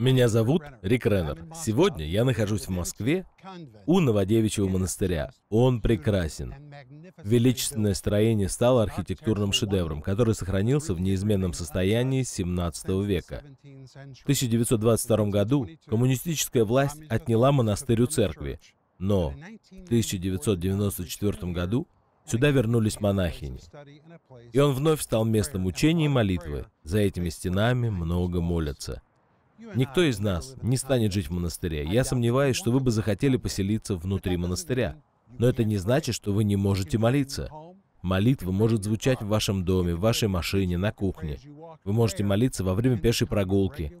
Меня зовут Рик Реннер. Сегодня я нахожусь в Москве у Новодевичьего монастыря. Он прекрасен. Величественное строение стало архитектурным шедевром, который сохранился в неизменном состоянии с 17 века. В 1922 году коммунистическая власть отняла монастырь у церкви, но в 1994 году Сюда вернулись монахини. И он вновь стал местом учения и молитвы. За этими стенами много молятся. Никто из нас не станет жить в монастыре. Я сомневаюсь, что вы бы захотели поселиться внутри монастыря. Но это не значит, что вы не можете молиться. Молитва может звучать в вашем доме, в вашей машине, на кухне. Вы можете молиться во время пешей прогулки.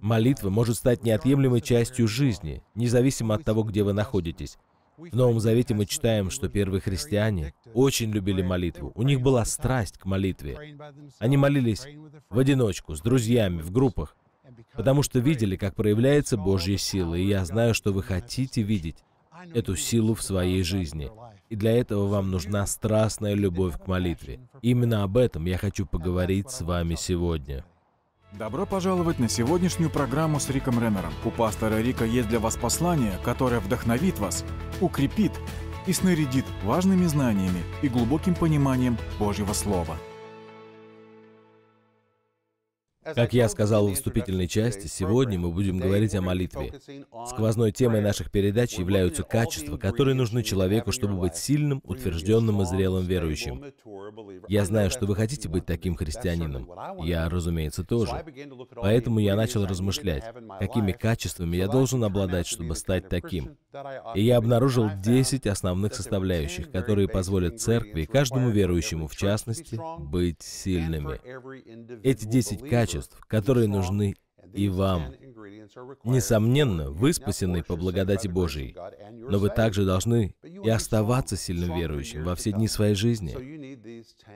Молитва может стать неотъемлемой частью жизни, независимо от того, где вы находитесь. В Новом Завете мы читаем, что первые христиане очень любили молитву. У них была страсть к молитве. Они молились в одиночку, с друзьями, в группах потому что видели, как проявляется Божья сила, и я знаю, что вы хотите видеть эту силу в своей жизни. И для этого вам нужна страстная любовь к молитве. Именно об этом я хочу поговорить с вами сегодня. Добро пожаловать на сегодняшнюю программу с Риком Реннером. У пастора Рика есть для вас послание, которое вдохновит вас, укрепит и снарядит важными знаниями и глубоким пониманием Божьего Слова. Как я сказал в вступительной части, сегодня мы будем говорить о молитве. Сквозной темой наших передач являются качества, которые нужны человеку, чтобы быть сильным, утвержденным и зрелым верующим. Я знаю, что вы хотите быть таким христианином. Я, разумеется, тоже. Поэтому я начал размышлять, какими качествами я должен обладать, чтобы стать таким. И я обнаружил 10 основных составляющих, которые позволят церкви, каждому верующему в частности, быть сильными. Эти 10 качеств, которые нужны и вам. Несомненно, вы спасены по благодати Божией, но вы также должны и оставаться сильным верующим во все дни своей жизни.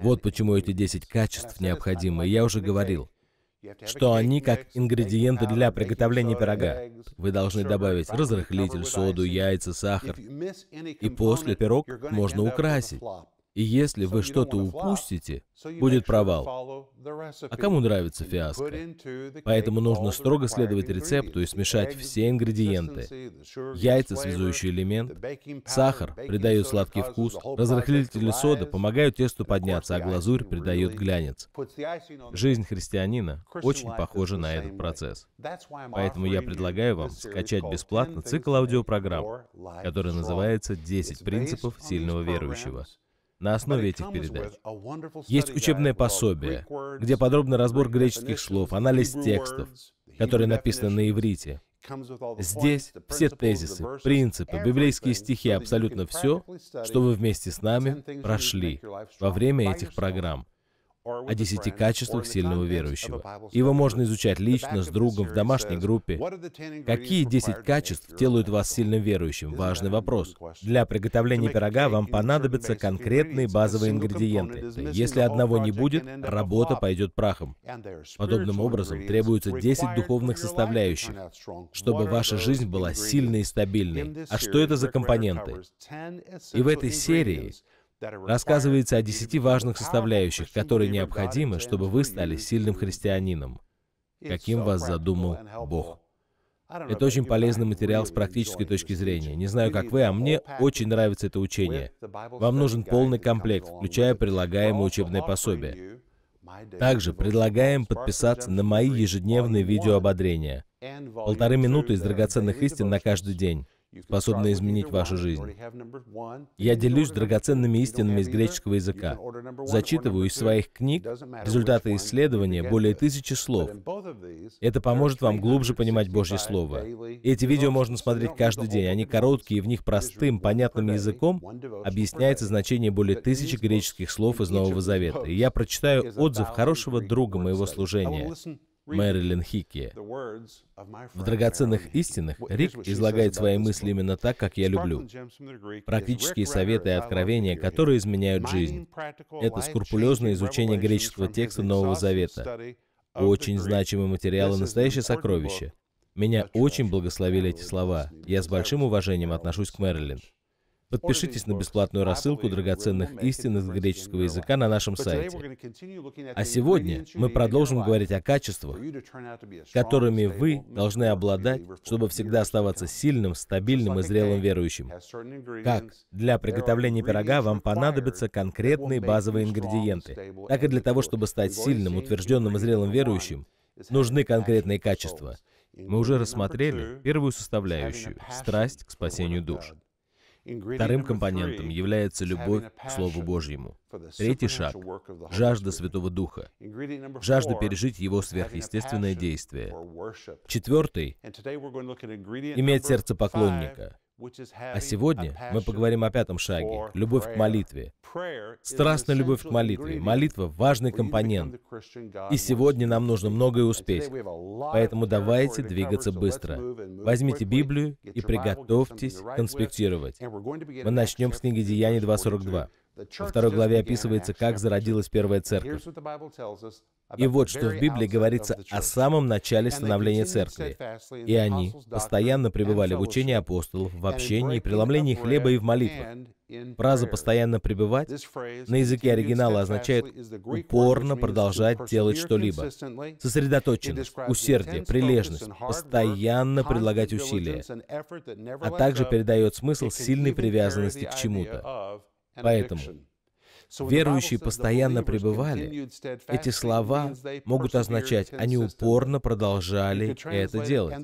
Вот почему эти 10 качеств необходимы, я уже говорил что они как ингредиенты для приготовления пирога. Вы должны добавить разрыхлитель, соду, яйца, сахар. И после пирог можно украсить. И если вы что-то упустите, будет провал. А кому нравится фиаско? Поэтому нужно строго следовать рецепту и смешать все ингредиенты. Яйца, связующий элемент, сахар придает сладкий вкус, разрыхлители сода помогают тесту подняться, а глазурь придает глянец. Жизнь христианина очень похожа на этот процесс. Поэтому я предлагаю вам скачать бесплатно цикл аудиопрограмм, который называется «10 принципов сильного верующего» на основе этих передач. Есть учебное пособие, где подробный разбор греческих слов, анализ текстов, которые написаны на иврите. Здесь все тезисы, принципы, библейские стихи, абсолютно все, что вы вместе с нами прошли во время этих программ о десяти качествах сильного верующего. Его можно изучать лично, с другом, в домашней группе. Какие десять качеств делают вас сильным верующим? Важный вопрос. Для приготовления пирога вам понадобятся конкретные базовые ингредиенты. Если одного не будет, работа пойдет прахом. Подобным образом требуется десять духовных составляющих, чтобы ваша жизнь была сильной и стабильной. А что это за компоненты? И в этой серии Рассказывается о десяти важных составляющих, которые необходимы, чтобы вы стали сильным христианином, каким вас задумал Бог. Это очень полезный материал с практической точки зрения. Не знаю, как вы, а мне очень нравится это учение. Вам нужен полный комплект, включая прилагаемое учебное пособие. Также предлагаем подписаться на мои ежедневные видеоободрения. Полторы минуты из драгоценных истин на каждый день способные изменить вашу жизнь. Я делюсь драгоценными истинами из греческого языка. Зачитываю из своих книг результаты исследования более тысячи слов. Это поможет вам глубже понимать Божье Слово. Эти видео можно смотреть каждый день. Они короткие, и в них простым, понятным языком объясняется значение более тысячи греческих слов из Нового Завета. И я прочитаю отзыв хорошего друга моего служения, Мэрилин Хикки. В «Драгоценных истинах» Рик излагает свои мысли именно так, как я люблю. Практические советы и откровения, которые изменяют жизнь. Это скрупулезное изучение греческого текста Нового Завета. Очень значимый материал и настоящее сокровище. Меня очень благословили эти слова. Я с большим уважением отношусь к Мэрилин. Подпишитесь на бесплатную рассылку драгоценных истин из греческого языка на нашем сайте. А сегодня мы продолжим говорить о качествах, которыми вы должны обладать, чтобы всегда оставаться сильным, стабильным и зрелым верующим. Как для приготовления пирога вам понадобятся конкретные базовые ингредиенты, так и для того, чтобы стать сильным, утвержденным и зрелым верующим, нужны конкретные качества. Мы уже рассмотрели первую составляющую — страсть к спасению душ. Вторым компонентом является любовь к Слову Божьему. Третий шаг — жажда Святого Духа, жажда пережить Его сверхъестественное действие. Четвертый — иметь сердце поклонника — а сегодня мы поговорим о пятом шаге — любовь к молитве. Страстная любовь к молитве. Молитва — важный компонент. И сегодня нам нужно многое успеть. Поэтому давайте двигаться быстро. Возьмите Библию и приготовьтесь конспектировать. Мы начнем с книги Деяний 2.42. Во второй главе описывается, как зародилась первая церковь. И вот что в Библии говорится о самом начале становления церкви. И они постоянно пребывали в учении апостолов, в общении, преломлении хлеба и в молитвах. Фраза «постоянно пребывать» на языке оригинала означает «упорно продолжать делать что-либо», сосредоточенность, усердие, прилежность, постоянно прилагать усилия, а также передает смысл сильной привязанности к чему-то. Поэтому верующие постоянно пребывали, эти слова могут означать, они упорно продолжали это делать.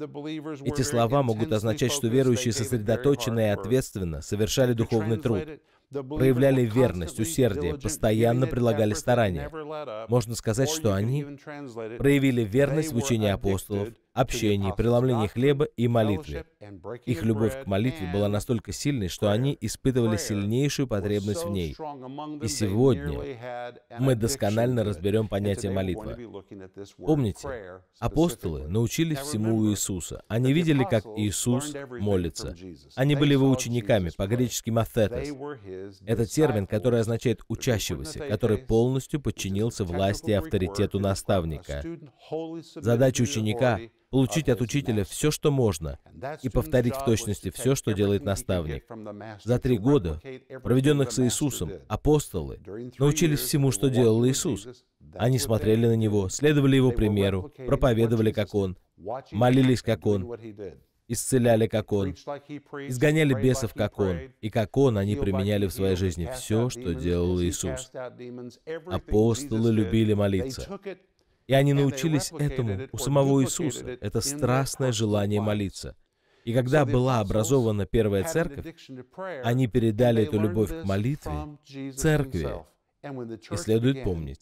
Эти слова могут означать, что верующие сосредоточенно и ответственно совершали духовный труд, проявляли верность, усердие, постоянно прилагали старания. Можно сказать, что они проявили верность в учении апостолов, общении, преломлении хлеба и молитве. Их любовь к молитве была настолько сильной, что они испытывали сильнейшую потребность в ней. И сегодня мы досконально разберем понятие молитва. Помните, апостолы научились всему у Иисуса. Они видели, как Иисус молится. Они были его учениками, по-гречески «мафетес». Это термин, который означает «учащегося», который полностью подчинился власти и авторитету наставника. Задача ученика получить от учителя все, что можно, и повторить в точности все, что делает наставник. За три года, проведенных с Иисусом, апостолы научились всему, что делал Иисус. Они смотрели на Него, следовали Его примеру, проповедовали, как Он, молились, как Он, исцеляли, как Он, изгоняли бесов, как Он, и как Он они применяли в своей жизни все, что делал Иисус. Апостолы любили молиться. И они научились этому у самого Иисуса. Это страстное желание молиться. И когда была образована первая церковь, они передали эту любовь к молитве церкви. И следует помнить,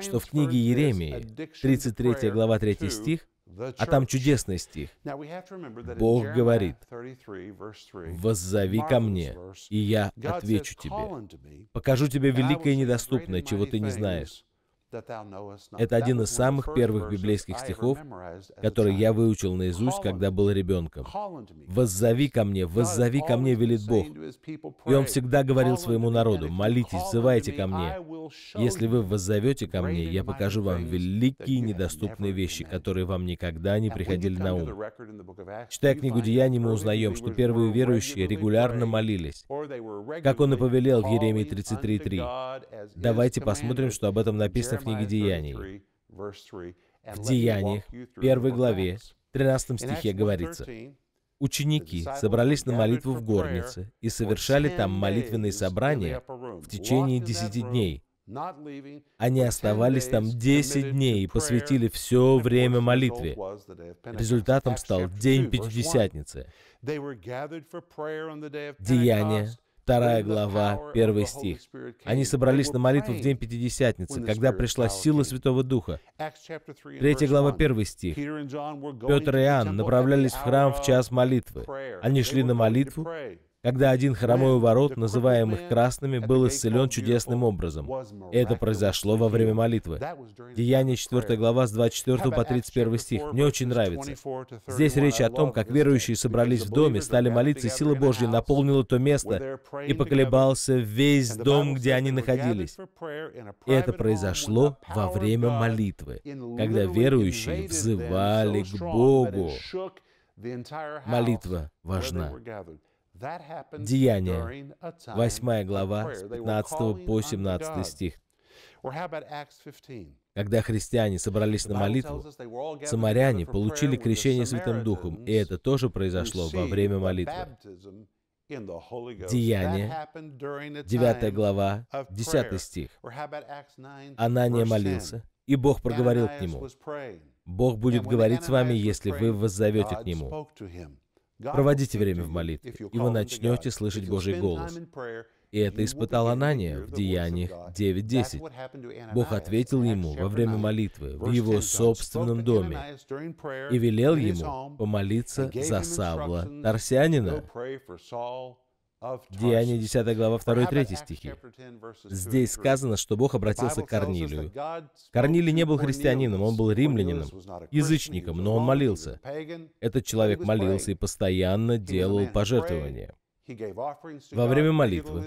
что в книге Еремии, 33 глава 3 стих, а там чудесный стих. Бог говорит, «Воззови ко мне, и я отвечу тебе. Покажу тебе великое и недоступное, чего ты не знаешь. Это один из самых первых библейских стихов, который я выучил наизусть, когда был ребенком. «Воззови ко мне, воззови ко мне, велит Бог». И он всегда говорил своему народу, «Молитесь, взывайте ко мне. Если вы воззовете ко мне, я покажу вам великие недоступные вещи, которые вам никогда не приходили на ум». Читая книгу Деяний, мы узнаем, что первые верующие регулярно молились, как он и повелел в Еремии 33.3. Давайте посмотрим, что об этом написано в книге Деяний. В Деяниях, первой главе, 13 стихе говорится, Ученики собрались на молитву в горнице и совершали там молитвенные собрания в течение десяти дней. Они оставались там десять дней и посвятили все время молитве. Результатом стал День Пятидесятницы. Деяния, Вторая глава, первый стих. Они собрались на молитву в день Пятидесятницы, когда пришла сила Святого Духа. Третья глава, первый стих. Петр и Иоанн направлялись в храм в час молитвы. Они шли на молитву, когда один хромой у ворот, называемых красными, был исцелен чудесным образом. это произошло во время молитвы. Деяние 4 глава с 24 по 31 стих. Мне очень нравится. Здесь речь о том, как верующие собрались в доме, стали молиться, и сила Божья наполнила то место, и поколебался весь дом, где они находились. И это произошло во время молитвы, когда верующие взывали к Богу. Молитва важна. Деяния, 8 глава, с 15 по 17 стих. Когда христиане собрались на молитву, самаряне получили крещение Святым Духом, и это тоже произошло во время молитвы. Деяния, 9 глава, 10 стих. Анания молился, и Бог проговорил к нему. Бог будет говорить с вами, если вы воззовете к Нему. Проводите время в молитве, и вы начнете слышать Божий голос. И это испытал Анания в Деяниях 9.10. Бог ответил ему во время молитвы в его собственном доме и велел ему помолиться за Савла Тарсянина. Деяние 10 глава 2-3 стихи. Здесь сказано, что Бог обратился к Корнилию. Корнилий не был христианином, он был римлянином, язычником, но он молился. Этот человек молился и постоянно делал пожертвования. Во время молитвы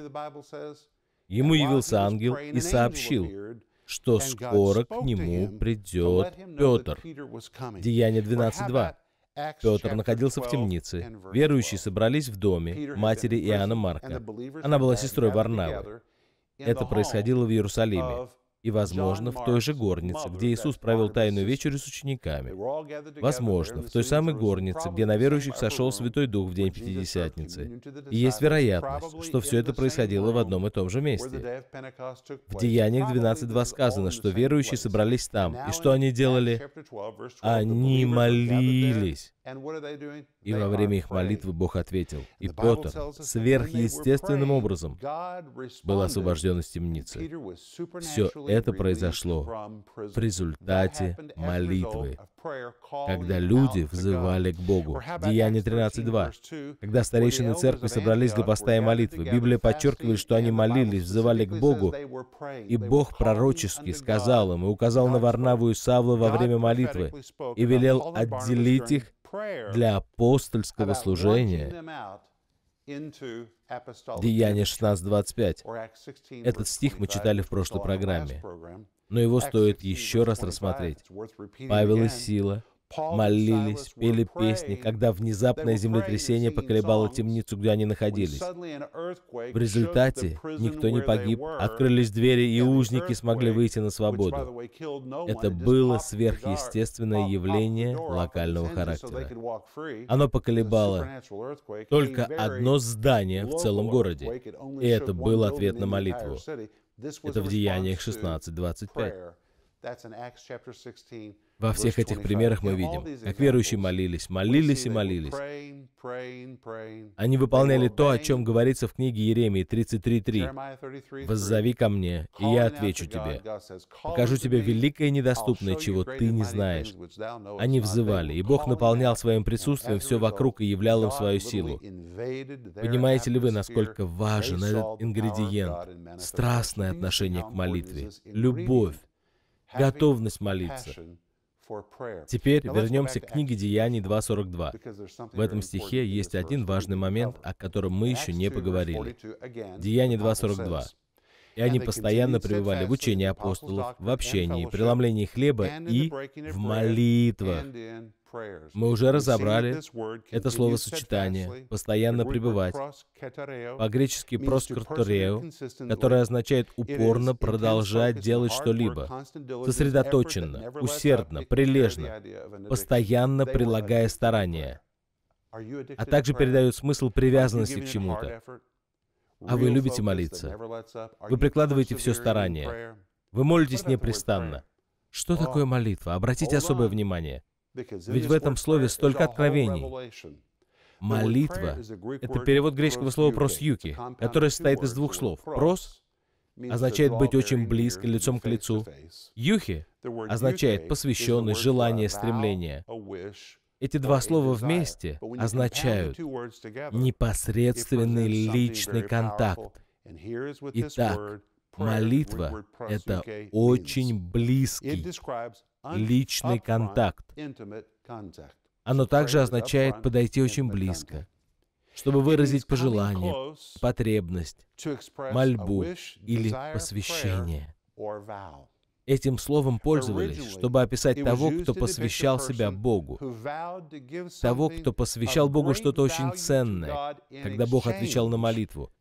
ему явился ангел и сообщил, что скоро к нему придет Петр. Деяние 12.2. Петр находился в темнице. Верующие собрались в доме матери Иоанна Марка. Она была сестрой Варнавы. Это происходило в Иерусалиме и, возможно, в той же горнице, где Иисус провел Тайную вечерю с учениками. Возможно, в той самой горнице, где на верующих сошел Святой Дух в день Пятидесятницы. И есть вероятность, что все это происходило в одном и том же месте. В Деяниях 12.2 сказано, что верующие собрались там, и что они делали? Они молились. И во время их молитвы Бог ответил, и Петр сверхъестественным образом был освобожден из темницы. Все это произошло в результате молитвы, когда люди взывали к Богу. Деяние 13.2. Когда старейшины церкви собрались для поста и молитвы, Библия подчеркивает, что они молились, взывали к Богу, и Бог пророчески сказал им и указал на Варнаву и Савла во время молитвы и велел отделить их для апостольского служения. Деяние 16.25. Этот стих мы читали в прошлой программе, но его стоит еще раз рассмотреть. Павел и Сила — молились, пели песни, когда внезапное землетрясение поколебало темницу, где они находились. В результате никто не погиб, открылись двери, и узники смогли выйти на свободу. Это было сверхъестественное явление локального характера. Оно поколебало только одно здание в целом городе, и это был ответ на молитву. Это в Деяниях 16.25. Во всех этих примерах мы видим, как верующие молились, молились и молились. Они выполняли то, о чем говорится в книге Еремии 33.3. «Воззови ко мне, и я отвечу тебе. Покажу тебе великое и недоступное, чего ты не знаешь». Они взывали, и Бог наполнял своим присутствием все вокруг и являл им свою силу. Понимаете ли вы, насколько важен этот ингредиент? Страстное отношение к молитве, любовь, готовность молиться, Теперь вернемся к книге Деяний 2.42. В этом стихе есть один важный момент, о котором мы еще не поговорили. Деяния 2.42. И они постоянно пребывали в учении апостолов, в общении, преломлении хлеба и в молитвах. Мы уже разобрали это словосочетание «постоянно пребывать». По-гречески «проскортерео», которое означает «упорно продолжать делать что-либо», сосредоточенно, усердно, прилежно, постоянно прилагая старания, а также передает смысл привязанности к чему-то. А вы любите молиться? Вы прикладываете все старание? Вы молитесь непрестанно? Что такое молитва? Обратите особое внимание – ведь в этом слове столько откровений. Молитва — это перевод греческого слова просьюки, которое состоит из двух слов. «Прос» означает быть очень близко, лицом к лицу. «Юхи» означает посвященный, желание, стремление. Эти два слова вместе означают непосредственный личный контакт. Итак, Молитва — это очень близкий, личный контакт. Оно также означает подойти очень близко, чтобы выразить пожелание, потребность, мольбу или посвящение. Этим словом пользовались, чтобы описать того, кто посвящал себя Богу, того, кто посвящал Богу что-то очень ценное, когда Бог отвечал на молитву.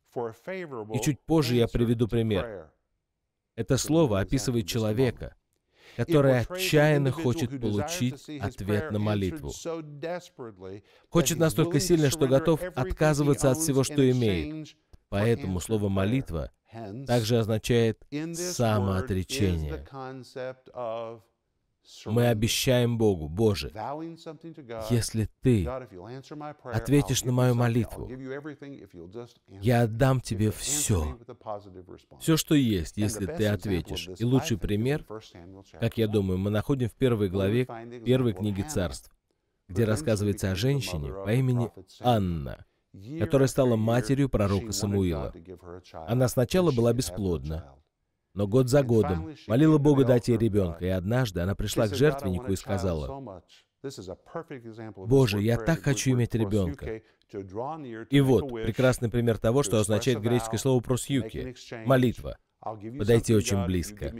И чуть позже я приведу пример. Это слово описывает человека, который отчаянно хочет получить ответ на молитву. Хочет настолько сильно, что готов отказываться от всего, что имеет. Поэтому слово «молитва» также означает самоотречение. Мы обещаем Богу, Боже, если ты ответишь на мою молитву, я отдам тебе все, все, что есть, если ты ответишь. И лучший пример, как я думаю, мы находим в первой главе первой книги царств, где рассказывается о женщине по имени Анна, которая стала матерью пророка Самуила. Она сначала была бесплодна, но год за годом молила Бога дать ей ребенка, и однажды она пришла к жертвеннику и сказала, «Боже, я так хочу иметь ребенка». И вот, прекрасный пример того, что означает греческое слово «просюки» — молитва. Подойти очень близко,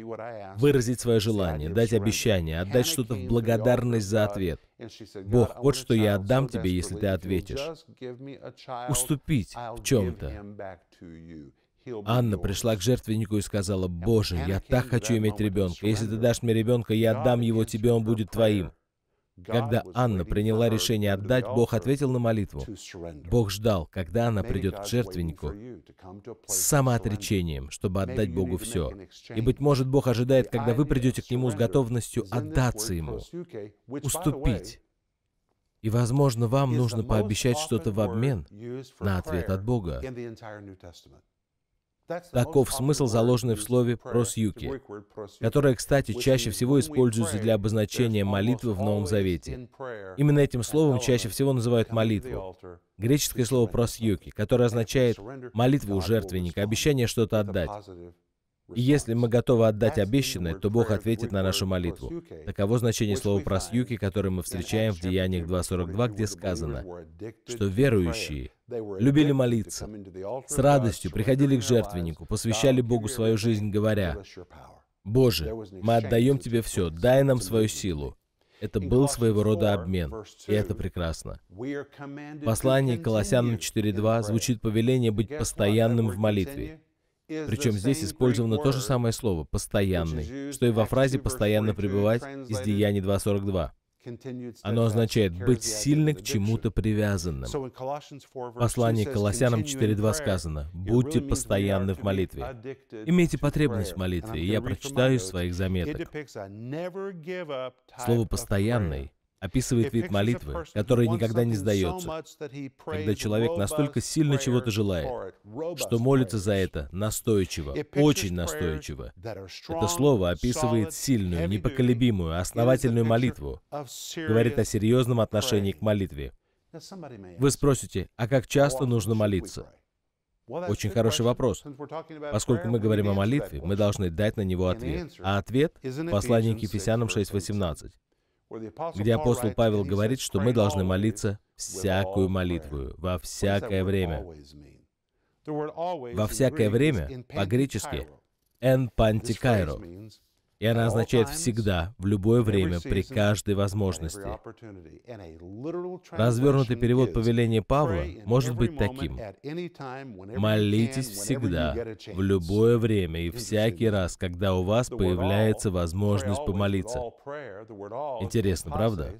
выразить свое желание, дать обещание, отдать что-то в благодарность за ответ. Бог, вот что я отдам тебе, если ты ответишь. Уступить в чем-то. Анна пришла к жертвеннику и сказала, «Боже, я так хочу иметь ребенка. Если ты дашь мне ребенка, я отдам его тебе, он будет твоим». Когда Анна приняла решение отдать, Бог ответил на молитву. Бог ждал, когда она придет к жертвеннику с самоотречением, чтобы отдать Богу все. И, быть может, Бог ожидает, когда вы придете к Нему с готовностью отдаться Ему, уступить. И, возможно, вам нужно пообещать что-то в обмен на ответ от Бога. Таков смысл, заложенный в слове «просюки», которое, кстати, чаще всего используется для обозначения молитвы в Новом Завете. Именно этим словом чаще всего называют молитву. Греческое слово «просюки», которое означает «молитву у жертвенника», обещание что-то отдать. И если мы готовы отдать обещанное, то Бог ответит на нашу молитву. Таково значение слова «просьюки», которое мы встречаем в Деяниях 2.42, где сказано, что верующие любили молиться, с радостью приходили к жертвеннику, посвящали Богу свою жизнь, говоря, «Боже, мы отдаем Тебе все, дай нам свою силу». Это был своего рода обмен, и это прекрасно. В послании Колоссянам 4.2 звучит повеление быть постоянным в молитве. Причем здесь использовано то же самое слово «постоянный», что и во фразе «постоянно пребывать» из Деяний 2.42. Оно означает быть сильно к чему-то привязанным. В послании к Колоссянам 4.2 сказано «Будьте постоянны в молитве». Имейте потребность в молитве, и я прочитаю из своих заметок. Слово «постоянный» описывает вид молитвы, которая никогда не сдается, когда человек настолько сильно чего-то желает, что молится за это настойчиво, очень настойчиво. Это слово описывает сильную, непоколебимую, основательную молитву, говорит о серьезном отношении к молитве. Вы спросите, а как часто нужно молиться? Очень хороший вопрос. Поскольку мы говорим о молитве, мы должны дать на него ответ. А ответ — послание к Ефесянам 6.18 где апостол Павел говорит, что мы должны молиться всякую молитву, во всякое время. Во всякое время, по-гречески, «эн пантикайро», и она означает всегда, в любое время, при каждой возможности. Развернутый перевод повеления Павла может быть таким. Молитесь всегда, в любое время и всякий раз, когда у вас появляется возможность помолиться. Интересно, правда?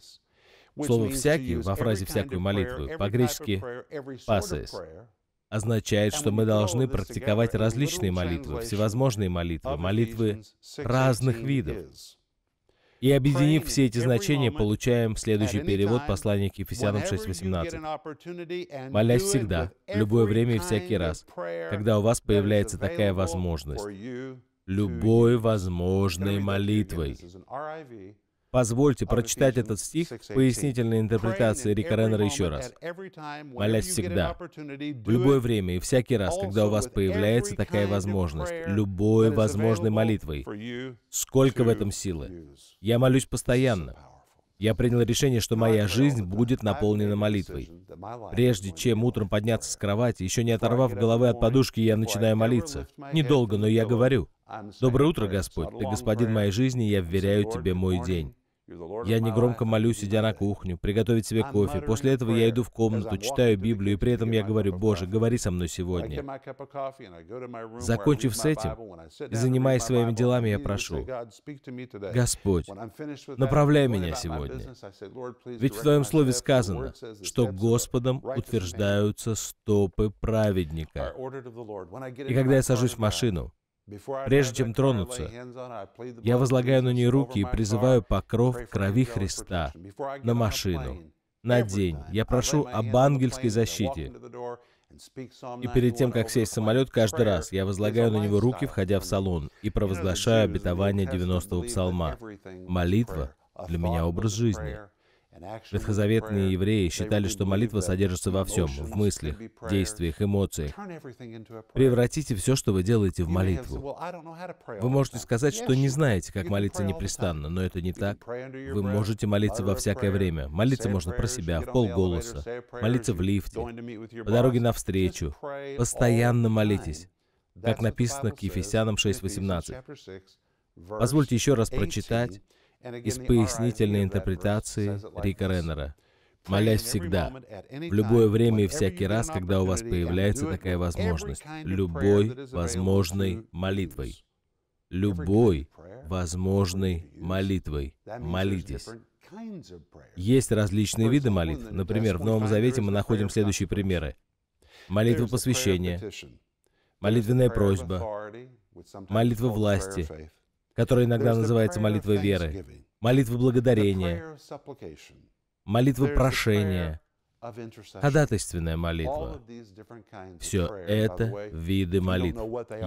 Слово «всякий» во фразе «всякую молитву» по-гречески «пасес», означает, что мы должны практиковать различные молитвы, всевозможные молитвы, молитвы разных видов. И объединив все эти значения, получаем следующий перевод послания к Ефесянам 6.18. «Молясь всегда, в любое время и всякий раз, когда у вас появляется такая возможность, любой возможной молитвой, Позвольте прочитать этот стих в пояснительной интерпретации Рика Реннера еще раз. Молясь всегда, в любое время и всякий раз, когда у вас появляется такая возможность, любой возможной молитвой, сколько в этом силы. Я молюсь постоянно. Я принял решение, что моя жизнь будет наполнена молитвой. Прежде чем утром подняться с кровати, еще не оторвав головы от подушки, я начинаю молиться. Недолго, но я говорю. «Доброе утро, Господь. Ты господин моей жизни, я вверяю Тебе мой день. Я негромко молюсь, сидя на кухню, приготовить себе кофе. После этого я иду в комнату, читаю Библию, и при этом я говорю, «Боже, говори со мной сегодня». Закончив с этим, занимаясь своими делами, я прошу, «Господь, направляй меня сегодня». Ведь в Твоем Слове сказано, что Господом утверждаются стопы праведника. И когда я сажусь в машину, Прежде чем тронуться, я возлагаю на нее руки и призываю покров крови Христа на машину, на день. Я прошу об ангельской защите. И перед тем, как сесть в самолет, каждый раз я возлагаю на него руки, входя в салон, и провозглашаю обетование 90-го псалма. Молитва для меня образ жизни. Ветхозаветные евреи считали, что молитва содержится во всем, в мыслях, действиях, эмоциях. Превратите все, что вы делаете, в молитву. Вы можете сказать, что не знаете, как молиться непрестанно, но это не так. Вы можете молиться во всякое время. Молиться можно про себя, в полголоса, молиться в лифте, по дороге навстречу. Постоянно молитесь, как написано к Ефесянам 6.18. Позвольте еще раз прочитать из пояснительной интерпретации Рика Реннера. Молясь всегда, в любое время и всякий раз, когда у вас появляется такая возможность, любой возможной молитвой. Любой возможной молитвой. Молитесь. Есть различные виды молитв. Например, в Новом Завете мы находим следующие примеры. Молитва посвящения, молитвенная просьба, молитва власти, которая иногда называется молитва веры, молитва благодарения, молитва прошения, ходатайственная молитва. Все это виды молитв.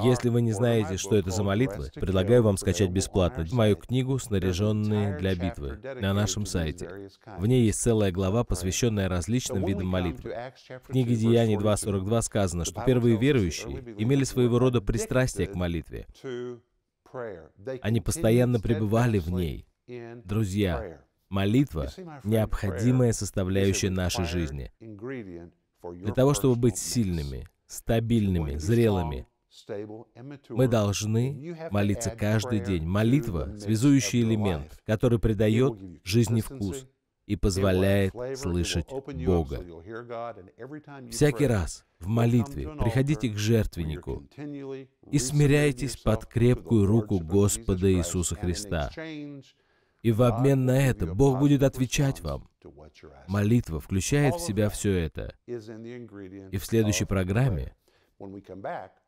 Если вы не знаете, что это за молитвы, предлагаю вам скачать бесплатно мою книгу «Снаряженные для битвы» на нашем сайте. В ней есть целая глава, посвященная различным видам молитв. В книге Деяний 2.42 сказано, что первые верующие имели своего рода пристрастие к молитве, они постоянно пребывали в ней. Друзья, молитва — необходимая составляющая нашей жизни для того, чтобы быть сильными, стабильными, зрелыми. Мы должны молиться каждый день. Молитва — связующий элемент, который придает жизни вкус, и позволяет слышать Бога. Всякий раз в молитве приходите к жертвеннику и смиряйтесь под крепкую руку Господа Иисуса Христа. И в обмен на это Бог будет отвечать вам. Молитва включает в себя все это. И в следующей программе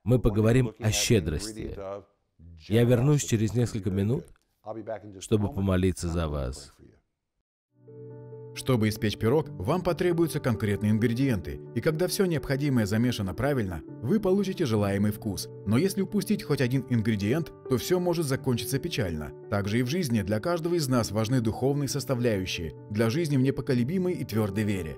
мы поговорим о щедрости. Я вернусь через несколько минут, чтобы помолиться за вас. Чтобы испечь пирог, вам потребуются конкретные ингредиенты, и когда все необходимое замешано правильно, вы получите желаемый вкус. Но если упустить хоть один ингредиент, то все может закончиться печально. Также и в жизни для каждого из нас важны духовные составляющие, для жизни в непоколебимой и твердой вере.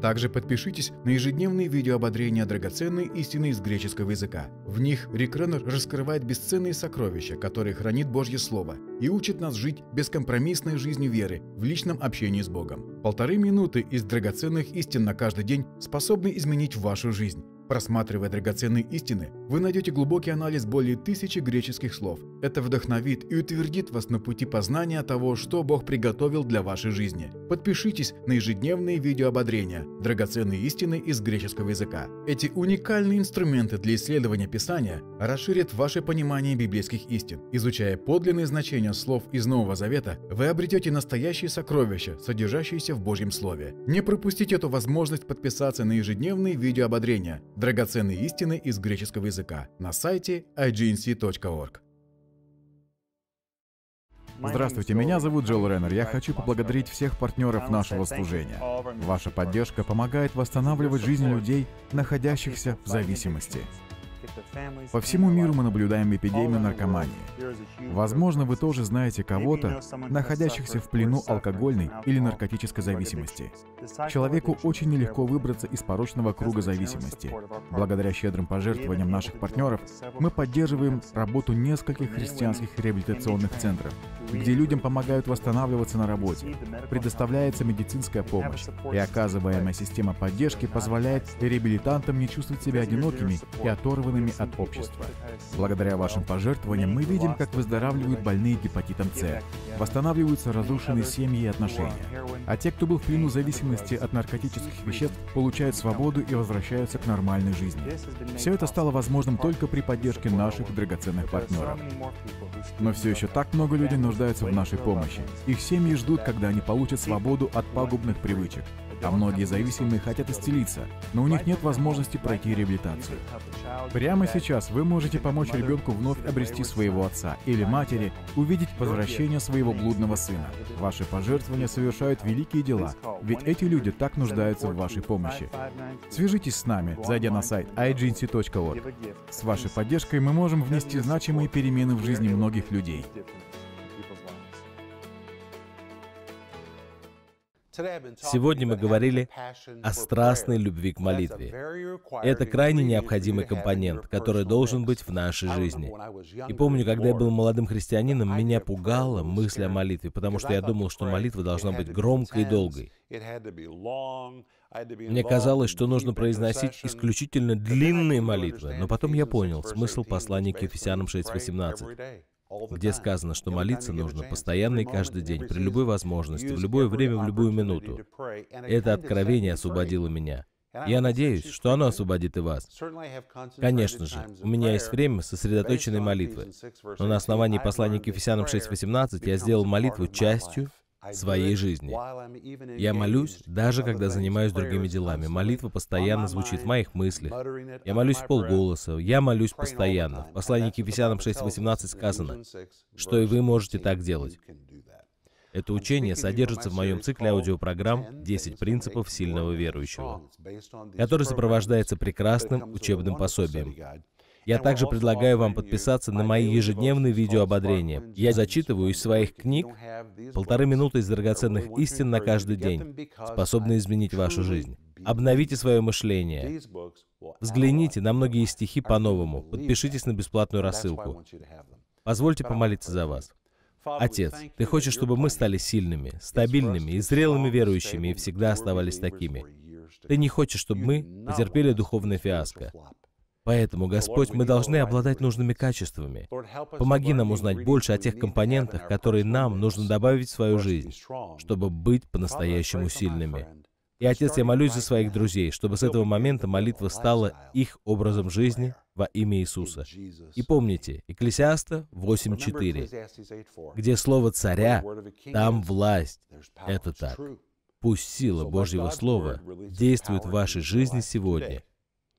Также подпишитесь на ежедневные видео ободрения драгоценной истины из греческого языка. В них Рик Реннер раскрывает бесценные сокровища, которые хранит Божье Слово, и учит нас жить бескомпромиссной жизнью веры в личном общении с Богом. Полторы минуты из драгоценных истин на каждый день способны изменить вашу жизнь. Просматривая драгоценные истины, вы найдете глубокий анализ более тысячи греческих слов. Это вдохновит и утвердит вас на пути познания того, что Бог приготовил для вашей жизни. Подпишитесь на ежедневные видеоободрения «Драгоценные истины из греческого языка». Эти уникальные инструменты для исследования Писания расширят ваше понимание библейских истин. Изучая подлинные значения слов из Нового Завета, вы обретете настоящие сокровища, содержащиеся в Божьем Слове. Не пропустите эту возможность подписаться на ежедневные видеоободрения Драгоценные истины из греческого языка на сайте ignc.org. Здравствуйте, меня зовут Джилл Реннер. Я хочу поблагодарить всех партнеров нашего служения. Ваша поддержка помогает восстанавливать жизнь людей, находящихся в зависимости. По всему миру мы наблюдаем эпидемию наркомании. Возможно, вы тоже знаете кого-то, находящихся в плену алкогольной или наркотической зависимости. Человеку очень нелегко выбраться из порочного круга зависимости. Благодаря щедрым пожертвованиям наших партнеров мы поддерживаем работу нескольких христианских реабилитационных центров, где людям помогают восстанавливаться на работе, предоставляется медицинская помощь, и оказываемая система поддержки позволяет реабилитантам не чувствовать себя одинокими и оторванными зависимыми от общества. Благодаря вашим пожертвованиям мы видим, как выздоравливают больные гепатитом С, восстанавливаются разрушенные семьи и отношения. А те, кто был в плену зависимости от наркотических веществ, получают свободу и возвращаются к нормальной жизни. Все это стало возможным только при поддержке наших драгоценных партнеров. Но все еще так много людей нуждаются в нашей помощи. Их семьи ждут, когда они получат свободу от пагубных привычек, а многие зависимые хотят исцелиться, но у них нет возможности пройти реабилитацию. Прямо сейчас вы можете помочь ребенку вновь обрести своего отца или матери, увидеть возвращение своего блудного сына. Ваши пожертвования совершают великие дела, ведь эти люди так нуждаются в вашей помощи. Свяжитесь с нами, зайдя на сайт ignc.org. С вашей поддержкой мы можем внести значимые перемены в жизни многих людей. Сегодня мы говорили о страстной любви к молитве. Это крайне необходимый компонент, который должен быть в нашей жизни. И помню, когда я был молодым христианином, меня пугала мысль о молитве, потому что я думал, что молитва должна быть громкой и долгой. Мне казалось, что нужно произносить исключительно длинные молитвы, но потом я понял смысл послания к Ефесянам 6.18 где сказано, что молиться нужно постоянно и каждый день, при любой возможности, в любое время, в любую минуту. Это откровение освободило меня. Я надеюсь, что оно освободит и вас. Конечно же, у меня есть время сосредоточенной молитвы, но на основании послания к Ефесянам 6.18 я сделал молитву частью своей жизни. Я молюсь, даже когда занимаюсь другими делами. Молитва постоянно звучит в моих мыслях. Я молюсь в полголоса, я молюсь постоянно. В послании к Ефесянам 6.18 сказано, что и вы можете так делать. Это учение содержится в моем цикле аудиопрограмм «10 принципов сильного верующего», который сопровождается прекрасным учебным пособием. Я также предлагаю вам подписаться на мои ежедневные видеоободрения. Я зачитываю из своих книг полторы минуты из драгоценных истин на каждый день, способные изменить вашу жизнь. Обновите свое мышление. Взгляните на многие стихи по-новому. Подпишитесь на бесплатную рассылку. Позвольте помолиться за вас. Отец, Ты хочешь, чтобы мы стали сильными, стабильными и зрелыми верующими и всегда оставались такими. Ты не хочешь, чтобы мы потерпели духовное фиаско. Поэтому, Господь, мы должны обладать нужными качествами. Помоги нам узнать больше о тех компонентах, которые нам нужно добавить в свою жизнь, чтобы быть по-настоящему сильными. И, Отец, я молюсь за своих друзей, чтобы с этого момента молитва стала их образом жизни во имя Иисуса. И помните, Экклесиаста 8.4, где слово «царя», там власть. Это так. Пусть сила Божьего Слова действует в вашей жизни сегодня —